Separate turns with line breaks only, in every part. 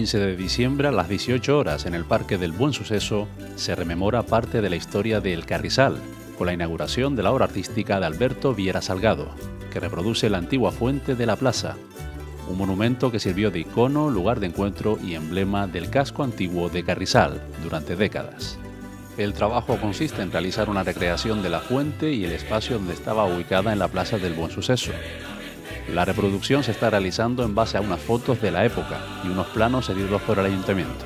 15 de diciembre a las 18 horas en el Parque del Buen Suceso se rememora parte de la historia de El Carrizal, con la inauguración de la obra artística de Alberto Viera Salgado, que reproduce la antigua fuente de la plaza, un monumento que sirvió de icono, lugar de encuentro y emblema del casco antiguo de Carrizal durante décadas. El trabajo consiste en realizar una recreación de la fuente y el espacio donde estaba ubicada en la Plaza del Buen Suceso, la reproducción se está realizando en base a unas fotos de la época y unos planos seguidos por el ayuntamiento.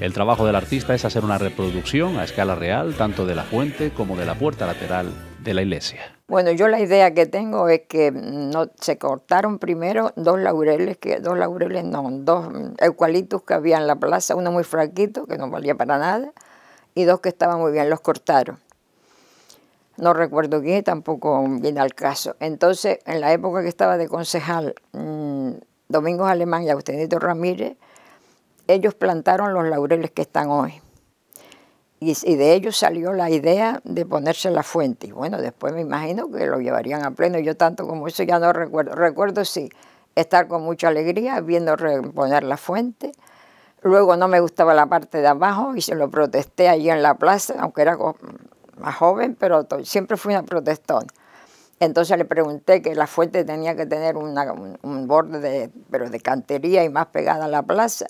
El trabajo del artista es hacer una reproducción a escala real tanto de la fuente como de la puerta lateral de la iglesia.
Bueno, yo la idea que tengo es que mm, no, se cortaron primero dos laureles, que dos laureles no, dos mm, eucaliptus que había en la plaza, uno muy franquito, que no valía para nada, y dos que estaban muy bien, los cortaron no recuerdo quién, tampoco viene al caso. Entonces, en la época que estaba de concejal mm, Domingos Alemán y Agustinito Ramírez, ellos plantaron los laureles que están hoy. Y, y, de ellos salió la idea de ponerse la fuente. Y bueno, después me imagino que lo llevarían a pleno. Yo tanto como eso ya no recuerdo. Recuerdo sí, estar con mucha alegría viendo poner la fuente. Luego no me gustaba la parte de abajo y se lo protesté allí en la plaza, aunque era más joven, pero siempre fui una protestona. Entonces le pregunté que la fuente tenía que tener un, borde de, pero de cantería y más pegada a la plaza.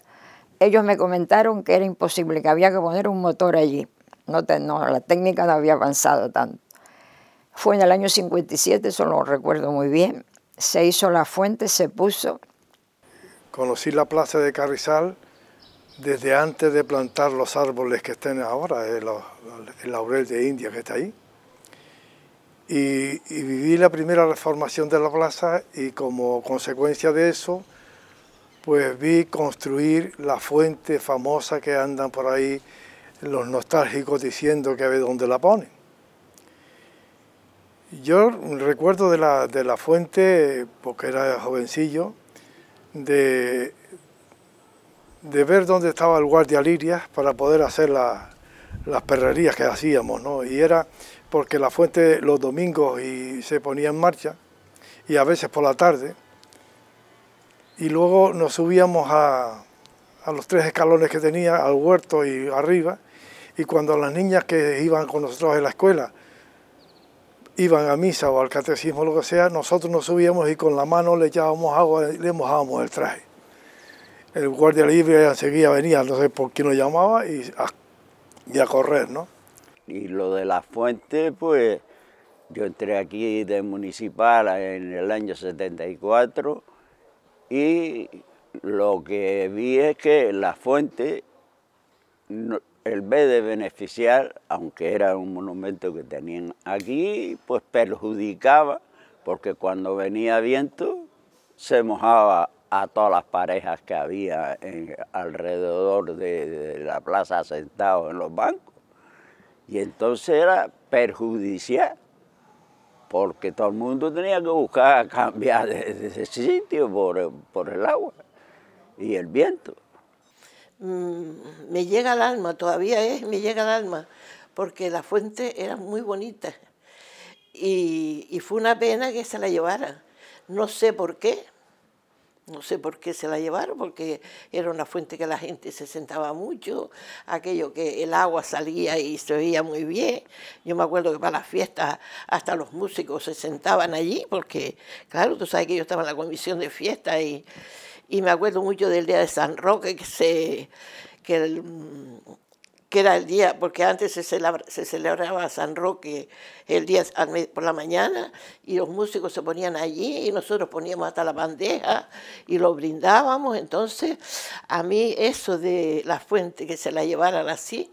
Ellos me comentaron que era imposible, que había que poner un motor allí. No, no la técnica no había avanzado tanto. Fue en el año 57, eso lo recuerdo muy bien. Se hizo la fuente, se puso.
Conocí la plaza de Carrizal desde antes de plantar los árboles que estén ahora, el, laurel de India que está ahí. Y, viví la primera reformación de la plaza y como consecuencia de eso, pues vi construir la fuente famosa que andan por ahí los nostálgicos diciendo que a ver dónde la ponen. Yo recuerdo de la, de la fuente, porque era jovencillo, de de ver dónde estaba el guardia Liria para poder hacer las perrerías que hacíamos, ¿no? Y era porque la fuente los domingos y se ponía en marcha y a veces por la tarde. Y luego nos subíamos a, los tres escalones que tenía, al huerto y arriba, y cuando las niñas que iban con nosotros en la escuela iban a misa o al catecismo, lo que sea, nosotros nos subíamos y con la mano le echábamos agua, y le mojábamos el traje el guardia libre seguía, venía, no sé por qué nos llamaba y a, correr, ¿no?
Y lo de la fuente, pues yo entré aquí de municipal en el año 74 y lo que vi es que la fuente, el vez de beneficiar, aunque era un monumento que tenían aquí, pues perjudicaba, porque cuando venía viento se mojaba a todas las parejas que había alrededor de, la plaza sentados en los bancos. Y entonces era perjudicial, porque todo el mundo tenía que buscar cambiar de, sitio por, por, el agua y el viento.
Mm, me llega al alma, todavía es, me llega al alma, porque la fuente era muy bonita y, y fue una pena que se la llevara. No sé por qué, no sé por qué se la llevaron, porque era una fuente que la gente se sentaba mucho, aquello que el agua salía y se veía muy bien. Yo me acuerdo que para las fiestas hasta los músicos se sentaban allí, porque claro, tú sabes que yo estaba en la comisión de fiesta y, y me acuerdo mucho del día de San Roque que se que que era el día, porque antes se, celebraba San Roque el día por la mañana y los músicos se ponían allí y nosotros poníamos hasta la bandeja y lo brindábamos. Entonces, a mí eso de la fuente, que se la llevaran así,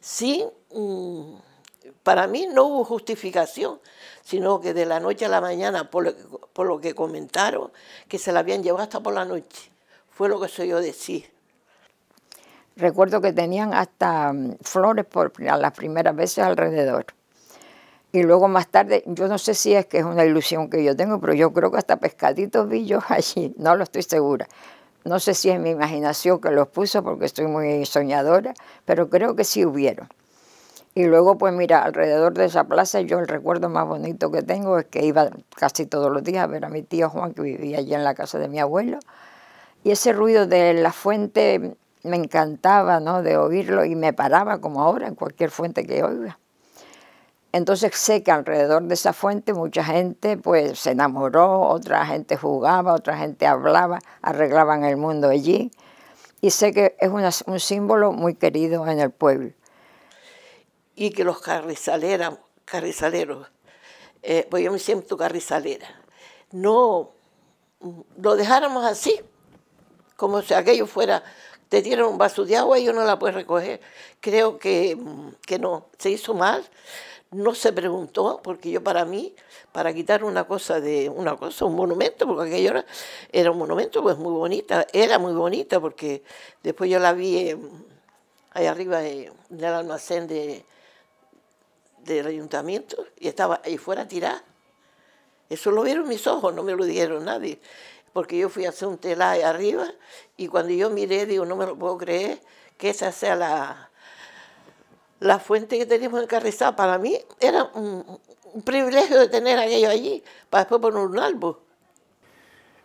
sí, mm, para mí no hubo justificación, sino que de la noche a la mañana, por lo, que comentaron, que se la habían llevado hasta por la noche. Fue lo que soy yo decir.
Recuerdo que tenían hasta mm, flores por las primeras veces alrededor. Y luego más tarde, yo no sé si es que es una ilusión que yo tengo, pero yo creo que hasta pescaditos vi yo allí, no lo estoy segura. No sé si es mi imaginación que los puso porque estoy muy soñadora, pero creo que sí hubieron. Y luego, pues mira, alrededor de esa plaza, yo el recuerdo más bonito que tengo es que iba casi todos los días a ver a mi tío Juan, que vivía allí en la casa de mi abuelo. Y ese ruido de la fuente me encantaba ¿no? de oírlo y me paraba como ahora en cualquier fuente que oiga. Entonces sé que alrededor de esa fuente mucha gente pues se enamoró, otra gente jugaba, otra gente hablaba, arreglaban el mundo allí y sé que es un símbolo muy querido en el pueblo.
Y que los carrizaleros, carrizaleros pues yo me siento carrizalera, no lo dejáramos así, como si aquello fuera te dieron un vaso de agua y yo no la puedes recoger. Creo mm, que, no, se hizo mal, no se preguntó, porque yo para mí, para quitar una cosa de una cosa, un monumento, porque aquella era, era un monumento, pues muy bonita, era muy bonita, porque después yo la vi eh, ahí arriba eh, en el almacén de, del ayuntamiento y estaba ahí fuera tirada. Eso lo vieron mis ojos, no me lo dijeron nadie porque yo fui a hacer un telaje arriba y cuando yo miré, digo, no me lo puedo creer, que esa sea la, la fuente que teníamos en Carrizal. Para mí era un, privilegio de tener aquello allí, para después poner un árbol.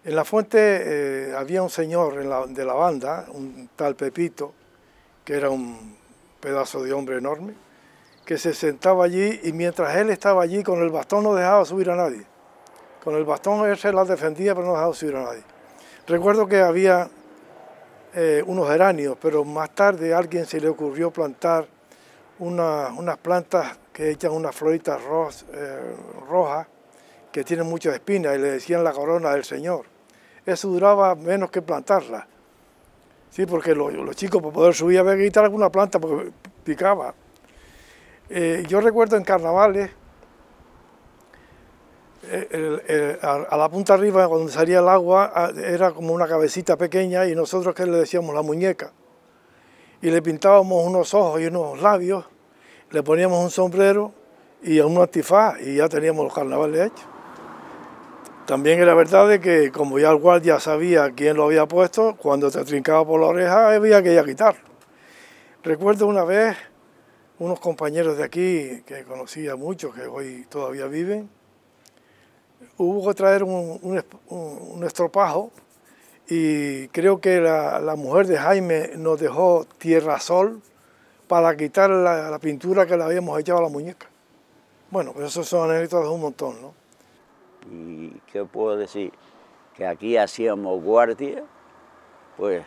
En la fuente eh, había un señor de la banda, un tal Pepito, que era un pedazo de hombre enorme, que se sentaba allí y mientras él estaba allí con el bastón no dejaba subir a nadie. Con el bastón él se las defendía, pero no dejaba subir a nadie. Recuerdo que había eh, unos geranios, pero más tarde a alguien se le ocurrió plantar unas plantas que echan unas floritas eh, rojas que tienen muchas espinas y le decían la corona del Señor. Eso duraba menos que plantarla. Sí, porque los, chicos para poder subir había que quitar alguna planta porque picaba. Eh, yo recuerdo en carnavales eh, eh, a, la punta arriba, donde salía el agua, era como una cabecita pequeña y nosotros que le decíamos la muñeca. Y le pintábamos unos ojos y unos labios, le poníamos un sombrero y un antifaz y ya teníamos los carnavales hechos. También era verdad de que como ya el guardia sabía quién lo había puesto, cuando te trincaba por la oreja había que ya quitarlo. Recuerdo una vez unos compañeros de aquí que conocía mucho, que hoy todavía viven, hubo que traer un, estropajo y creo que la, mujer de Jaime nos dejó tierra sol para quitar la, pintura que le habíamos echado a la muñeca. Bueno, pues eso son anécdotas un montón, ¿no?
¿Y mm, qué puedo decir? Que aquí hacíamos guardia, pues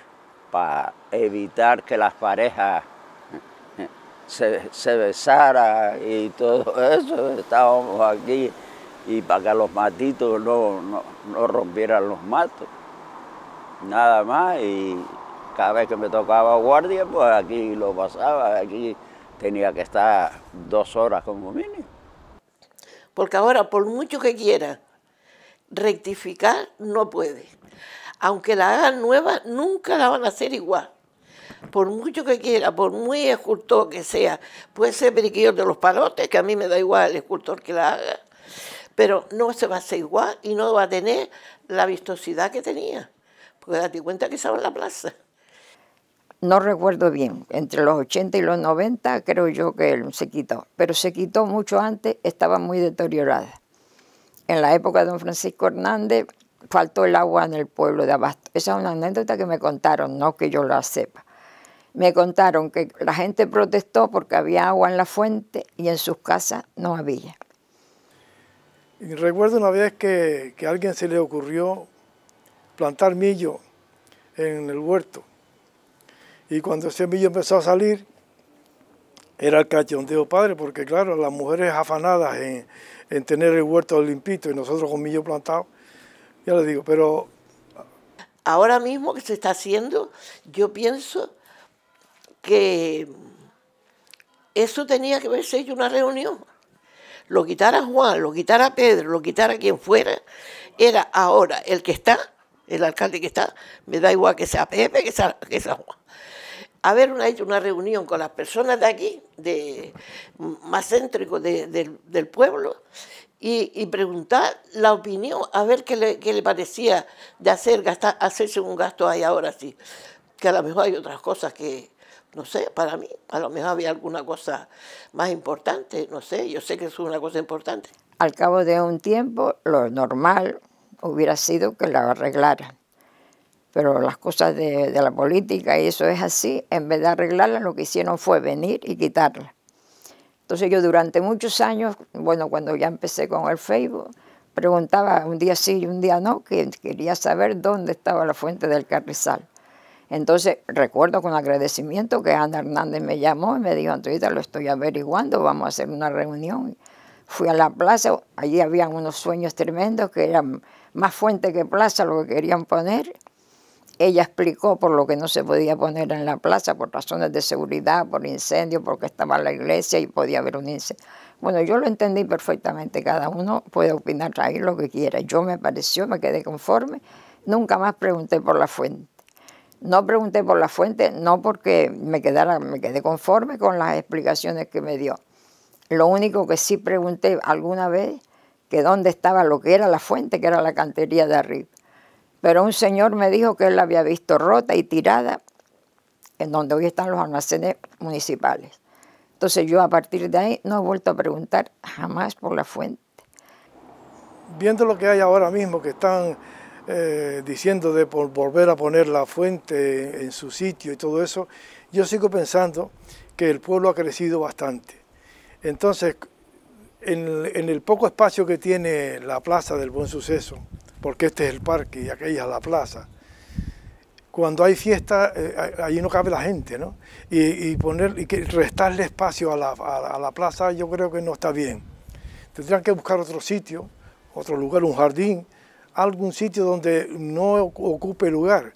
para evitar que las parejas se, se besaran y todo eso, estábamos aquí y para que los matitos no, no, rompieran los matos. Nada más y cada vez que me tocaba guardia, pues aquí lo pasaba, aquí tenía que estar dos horas como mínimo.
Porque ahora, por mucho que quiera rectificar, no puede. Aunque la hagan nueva, nunca la van a hacer igual. Por mucho que quiera, por muy escultor que sea, puede ser periquillo de los palotes, que a mí me da igual el escultor que la haga, pero no se va a hacer igual y no va a tener la vistosidad que tenía, porque date cuenta que estaba en la plaza.
No recuerdo bien, entre los 80 y los 90 creo yo que se quitó, pero se quitó mucho antes, estaba muy deteriorada. En la época de don Francisco Hernández faltó el agua en el pueblo de Abasto. Esa es una anécdota que me contaron, no que yo la sepa. Me contaron que la gente protestó porque había agua en la fuente y en sus casas no había
recuerdo una vez que, a alguien se le ocurrió plantar millo en el huerto. Y cuando ese millo empezó a salir, era el cachondeo padre, porque claro, las mujeres afanadas en, en tener el huerto limpito y nosotros con millo plantado, ya le digo, pero... Ahora mismo que se está haciendo, yo pienso que
eso tenía que haberse hecho una reunión lo quitara Juan, lo quitara Pedro, lo quitara quien fuera, era ahora el que está, el alcalde que está, me da igual que sea Pepe, que sea, que sea Juan. Haber una, hecho una reunión con las personas de aquí, de, más céntricos del pueblo, y, preguntar la opinión, a ver qué le, qué le parecía de hacer gastar, hacerse un gasto ahí ahora sí, que a lo mejor hay otras cosas que, no sé, para mí, a lo mejor había alguna cosa más importante, no sé, yo sé que es una cosa importante.
Al cabo de un tiempo, lo normal hubiera sido que la arreglaran. Pero las cosas de, de la política y eso es así, en vez de arreglarla, lo que hicieron fue venir y quitarla. Entonces yo durante muchos años, bueno, cuando ya empecé con el Facebook, preguntaba un día sí y un día no, que quería saber dónde estaba la fuente del carrizal. Entonces, recuerdo con agradecimiento que Ana Hernández me llamó y me dijo, Antonita, lo estoy averiguando, vamos a hacer una reunión. Fui a la plaza, allí habían unos sueños tremendos que eran más fuente que plaza lo que querían poner. Ella explicó por lo que no se podía poner en la plaza, por razones de seguridad, por incendio, porque estaba la iglesia y podía haber un incendio. Bueno, yo lo entendí perfectamente, cada uno puede opinar ahí lo que quiera. Yo me pareció, me quedé conforme, nunca más pregunté por la fuente. No pregunté por la fuente, no porque me, quedara, me quedé conforme con las explicaciones que me dio. Lo único que sí pregunté alguna vez que dónde estaba lo que era la fuente, que era la cantería de arriba. Pero un señor me dijo que él la había visto rota y tirada en donde hoy están los almacenes municipales. Entonces yo a partir de ahí no he vuelto a preguntar jamás por la fuente.
Viendo lo que hay ahora mismo, que están eh, diciendo de volver a poner la fuente en su sitio y todo eso, yo sigo pensando que el pueblo ha crecido bastante. Entonces, en, el poco espacio que tiene la Plaza del Buen Suceso, porque este es el parque y aquella es la plaza, cuando hay fiesta, eh, allí no cabe la gente, ¿no? Y, poner, y restarle espacio a la, a la, plaza yo creo que no está bien. Tendrían que buscar otro sitio, otro lugar, un jardín, algún sitio donde no ocupe lugar,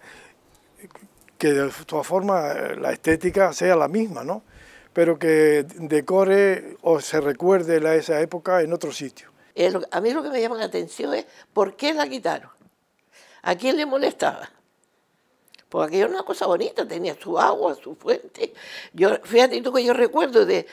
que de todas formas eh, la estética sea la misma, ¿no? pero que decore o se recuerde la, esa época en otro sitio.
a mí lo que me llama la atención es por qué la quitaron, a quién le molestaba porque aquello era una cosa bonita, tenía su agua, su fuente. Yo, fíjate tú que yo recuerdo de,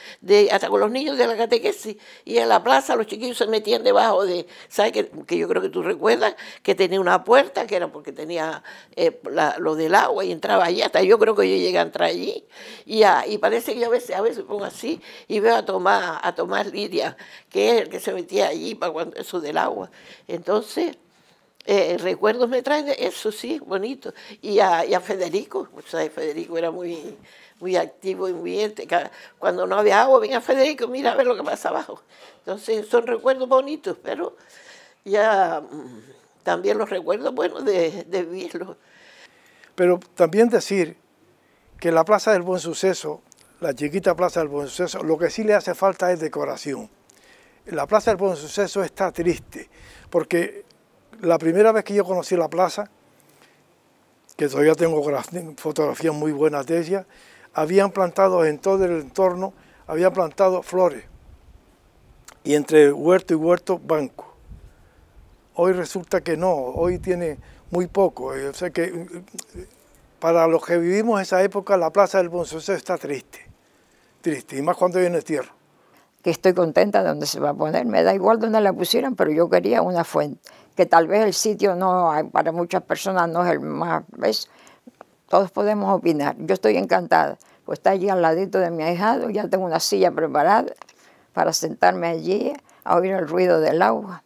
hasta con los niños de la catequesis, y en la plaza los chiquillos se metían debajo de, ¿sabes? Que, que yo creo que tú recuerdas, que tenía una puerta, que era porque tenía eh, lo del agua, y entraba allí, hasta yo creo que yo llegué a entrar allí, y, parece que yo a veces, a veces pongo así, y veo a Tomás, a Tomás Lidia, que es el que se metía allí para cuando eso del agua. Entonces, eh, recuerdos me traen, eso sí, bonito. Y a, Federico, Federico era muy, muy activo y muy... Ente. Cuando no había agua, venía Federico, mira a ver lo que pasa abajo. Entonces son recuerdos bonitos, pero ya mm, también los recuerdos buenos de, de
Pero también decir que la Plaza del Buen Suceso, la chiquita Plaza del Buen Suceso, lo que sí le hace falta es decoración. La Plaza del Buen Suceso está triste, porque la primera vez que yo conocí la plaza, que todavía tengo fotografías muy buenas de ella, habían plantado en todo el entorno, habían plantado flores. Y entre huerto y huerto, banco. Hoy resulta que no, hoy tiene muy poco. Yo eh, sé que eh, para los que vivimos esa época, la plaza del Bonsuceso está triste. Triste, y más cuando viene tierra
que estoy contenta de donde se va a poner. Me da igual donde la pusieran, pero yo quería una fuente, que tal vez el sitio no para muchas personas no es el más... ¿ves? Todos podemos opinar. Yo estoy encantada, pues está allí al ladito de mi ahijado, ya tengo una silla preparada para sentarme allí a oír el ruido del agua.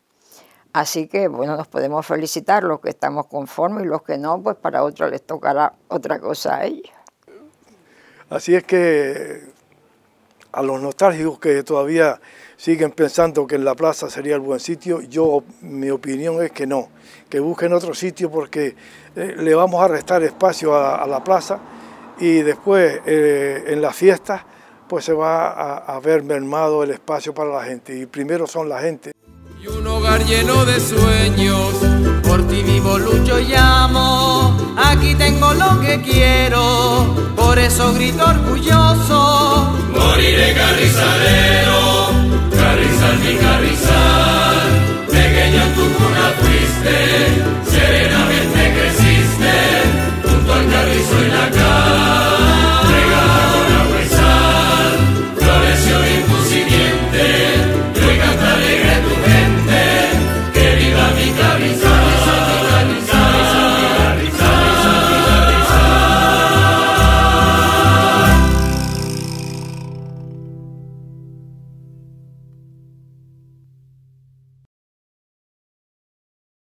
Así que, bueno, nos podemos felicitar los que estamos conformes y los que no, pues para otros les tocará otra cosa a ellos.
Así es que a los nostálgicos que todavía siguen pensando que en la plaza sería el buen sitio, yo mi opinión es que no, que busquen otro sitio porque eh, le vamos a restar espacio a, la plaza y después eh, en las fiestas pues se va a, haber ver mermado el espacio para la gente y primero son la gente.
Y un hogar lleno de sueños por ti vivo, lucho y amo, aquí tengo lo que quiero, por eso grito orgulloso. Moriré carrizalero, carrizal mi carrizal, pequeño en tu cuna fuiste,